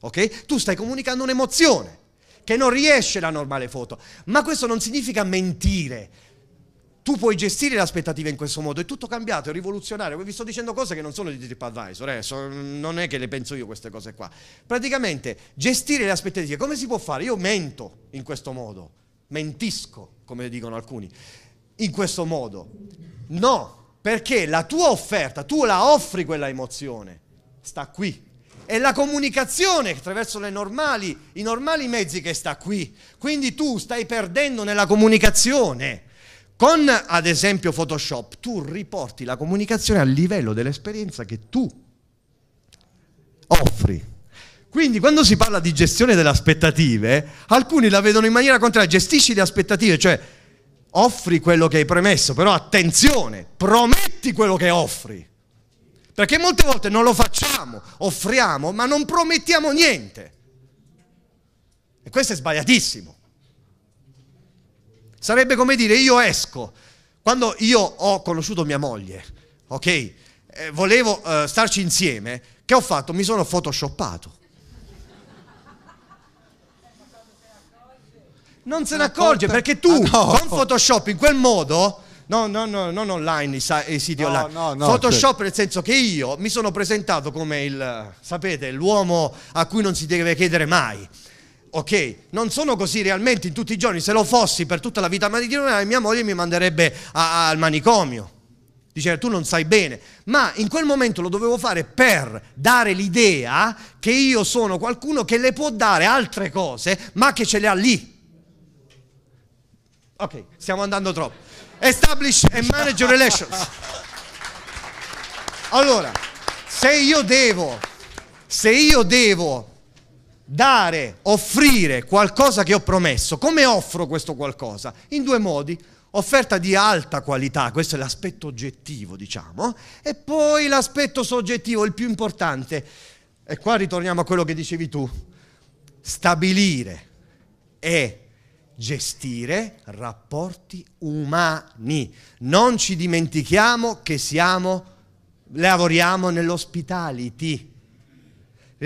S2: Ok? Tu stai comunicando un'emozione che non riesce la normale foto, ma questo non significa mentire, tu puoi gestire le aspettative in questo modo, è tutto cambiato, è rivoluzionario. Vi sto dicendo cose che non sono di TripAdvisor, eh, non è che le penso io queste cose qua. Praticamente gestire le aspettative, come si può fare? Io mento in questo modo, mentisco, come dicono alcuni, in questo modo. No, perché la tua offerta, tu la offri quella emozione, sta qui. È la comunicazione attraverso normali, i normali mezzi che sta qui. Quindi tu stai perdendo nella comunicazione con ad esempio Photoshop tu riporti la comunicazione al livello dell'esperienza che tu offri. Quindi quando si parla di gestione delle aspettative, alcuni la vedono in maniera contraria, gestisci le aspettative, cioè offri quello che hai promesso, però attenzione, prometti quello che offri. Perché molte volte non lo facciamo, offriamo, ma non promettiamo niente. E questo è sbagliatissimo. Sarebbe come dire io esco. Quando io ho conosciuto mia moglie, ok? Eh, volevo eh, starci insieme, che ho fatto? Mi sono photoshoppato. Non se ne accorge perché tu ah, no. con Photoshop in quel modo No, no, no, non online, i, siti no, online. No, no, Photoshop certo. nel senso che io mi sono presentato come il, sapete, l'uomo a cui non si deve chiedere mai ok, non sono così realmente in tutti i giorni, se lo fossi per tutta la vita matrimoniale mia moglie mi manderebbe a, a, al manicomio. Dice tu non sai bene, ma in quel momento lo dovevo fare per dare l'idea che io sono qualcuno che le può dare altre cose, ma che ce le ha lì. Ok, stiamo andando troppo. Establish and manage relations. Allora, se io devo, se io devo dare, offrire qualcosa che ho promesso. Come offro questo qualcosa? In due modi. Offerta di alta qualità, questo è l'aspetto oggettivo, diciamo, e poi l'aspetto soggettivo, il più importante. E qua ritorniamo a quello che dicevi tu. Stabilire e gestire rapporti umani. Non ci dimentichiamo che siamo, lavoriamo nell'ospitality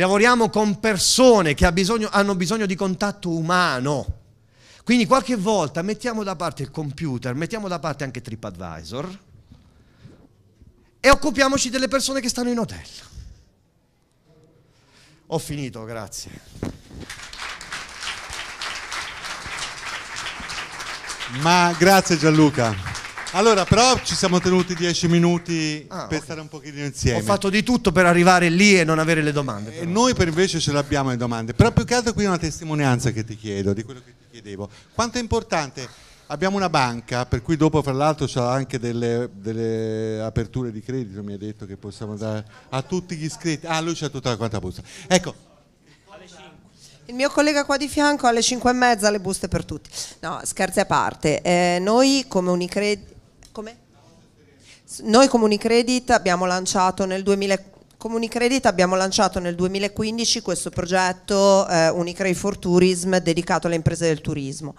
S2: lavoriamo con persone che hanno bisogno di contatto umano. Quindi qualche volta mettiamo da parte il computer, mettiamo da parte anche TripAdvisor e occupiamoci delle persone che stanno in hotel. Ho finito,
S1: grazie. Ma grazie Gianluca. Allora, però ci siamo tenuti dieci minuti ah, per okay. stare un pochino insieme. Ho fatto di tutto per arrivare lì e non avere le domande. E noi per invece ce l'abbiamo le domande. Però più che altro qui è una testimonianza che ti chiedo, di quello che ti chiedevo. Quanto è importante? Abbiamo una banca, per cui dopo fra l'altro c'è anche delle, delle, aperture di credito, mi ha detto che possiamo dare a tutti gli iscritti. Ah, lui c'ha tutta la quanta busta. Ecco,
S3: il mio collega qua di fianco alle 5 e mezza le buste per tutti. No, scherzi a parte. Eh, noi come Unicredit noi Comunicredit abbiamo lanciato nel 2014 Comunicredit abbiamo lanciato nel 2015 questo progetto eh, Unicrei for Tourism dedicato alle imprese del turismo.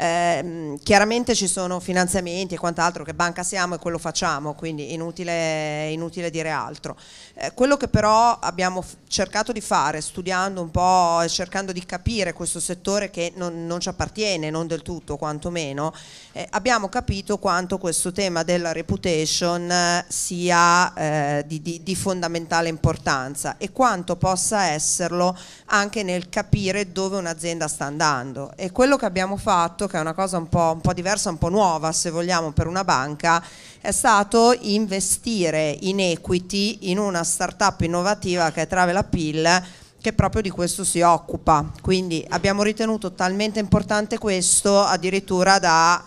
S3: Ehm, chiaramente ci sono finanziamenti e quant'altro che banca siamo e quello facciamo, quindi inutile, inutile dire altro. Eh, quello che però abbiamo cercato di fare, studiando un po' e cercando di capire questo settore che non, non ci appartiene, non del tutto quantomeno, eh, abbiamo capito quanto questo tema della reputation eh, sia eh, di, di, di fondamentale importanza e quanto possa esserlo anche nel capire dove un'azienda sta andando. E quello che abbiamo fatto che è una cosa un po', un po', diversa, un po' nuova se vogliamo per una banca, è stato investire in equity in una startup innovativa che è Travel Appeal che proprio di questo si occupa. Quindi abbiamo ritenuto talmente importante questo addirittura da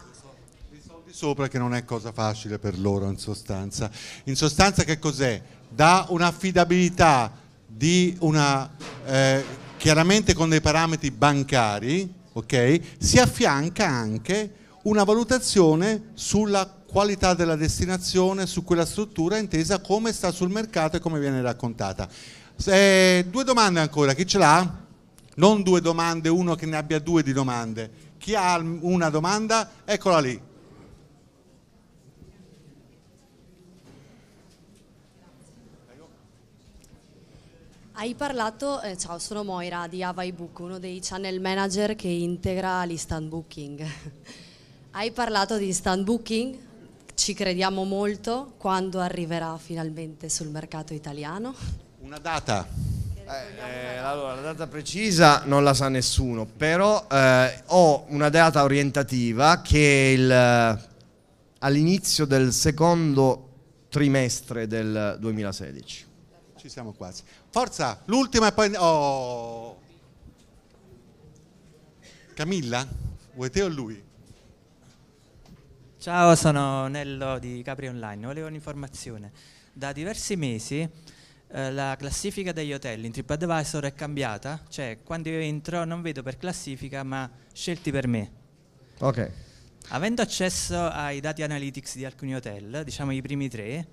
S1: sopra che non è cosa facile per loro in sostanza. In sostanza che cos'è? Da un'affidabilità di una, eh, chiaramente con dei parametri bancari, okay, si affianca anche una valutazione sulla qualità della destinazione, su quella struttura intesa come sta sul mercato e come viene raccontata. Eh, due domande ancora, chi ce l'ha? Non due domande, uno che ne abbia due di domande. Chi ha una domanda? Eccola lì.
S3: Hai parlato, eh, ciao sono Moira di Avai Book, uno dei channel manager che integra l'Istand Booking. [LAUGHS] Hai parlato di Stand Booking, ci crediamo molto, quando arriverà finalmente sul mercato italiano? Una data.
S1: Eh, eh, allora, la
S2: data precisa non la sa nessuno, però eh, ho una data orientativa che eh, all'inizio del secondo trimestre del 2016.
S1: Ci siamo quasi. Forza, l'ultima e poi... Oh. Camilla, vuoi te o lui? Ciao, sono Nello di Capri Online. Volevo un'informazione. Da diversi mesi eh, la classifica degli hotel in TripAdvisor è cambiata, cioè quando io entro non vedo per classifica ma scelti per me. Ok. Avendo accesso ai dati analytics di alcuni hotel, diciamo i primi tre,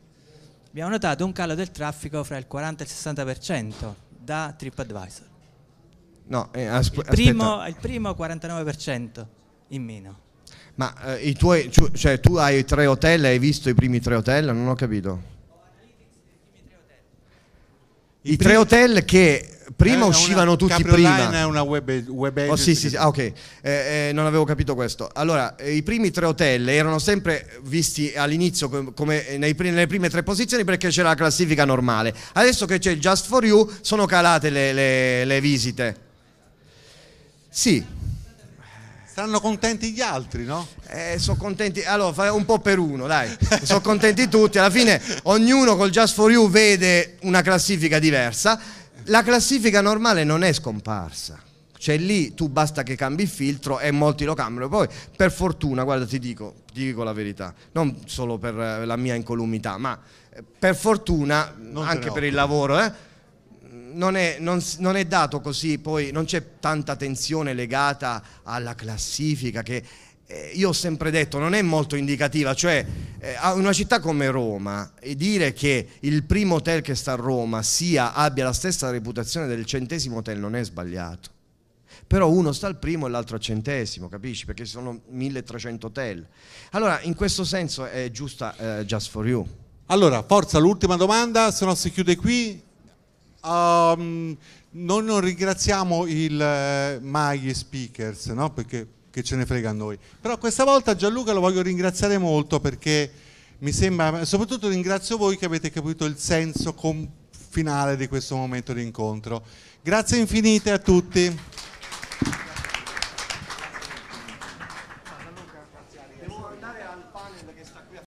S1: abbiamo notato un calo del traffico fra il 40 e il 60% da TripAdvisor.
S2: No, eh, asp- il, primo,
S1: il primo 49% in meno.
S2: Ma eh, tuoi, cioè, tu hai tre hotel, hai visto i primi tre hotel? Non ho capito. I, I tre hotel che prima eh, uscivano una, tutti Caprioline prima. è una web, web Oh sì, sì, sì. Ah, ok, eh, eh, non avevo capito questo. Allora, eh, i primi tre hotel erano sempre visti all'inizio come eh, nei pr- nelle prime tre posizioni perché c'era la classifica normale. Adesso che c'è il Just for You sono calate le, le, le visite. Sì.
S1: Saranno contenti gli altri,
S2: no? Eh, sono contenti, allora un po' per uno, dai, sono contenti tutti, alla fine ognuno col Just for You vede una classifica diversa la classifica normale non è scomparsa. Cioè lì tu basta che cambi il filtro e molti lo cambiano. Poi per fortuna, guarda ti dico, ti dico la verità, non solo per eh, la mia incolumità, ma eh, per fortuna non anche per il lavoro, eh, non, è, non, non è dato così, poi non c'è tanta tensione legata alla classifica che eh, io ho sempre detto, non è molto indicativa, cioè eh, una città come Roma e dire che il primo hotel che sta a Roma sia, abbia la stessa reputazione del centesimo hotel non è sbagliato. Però uno sta al primo e l'altro al centesimo, capisci? Perché sono 1300 hotel. Allora, in questo senso è giusta eh, Just for You. Allora, forza,
S1: l'ultima domanda, se no si chiude qui. Um, non ringraziamo il, eh, mai speakers, no? Perché che ce ne frega a noi. Però questa volta Gianluca lo voglio ringraziare molto perché mi sembra, soprattutto ringrazio voi che avete capito il senso finale di questo momento di incontro. Grazie infinite a tutti.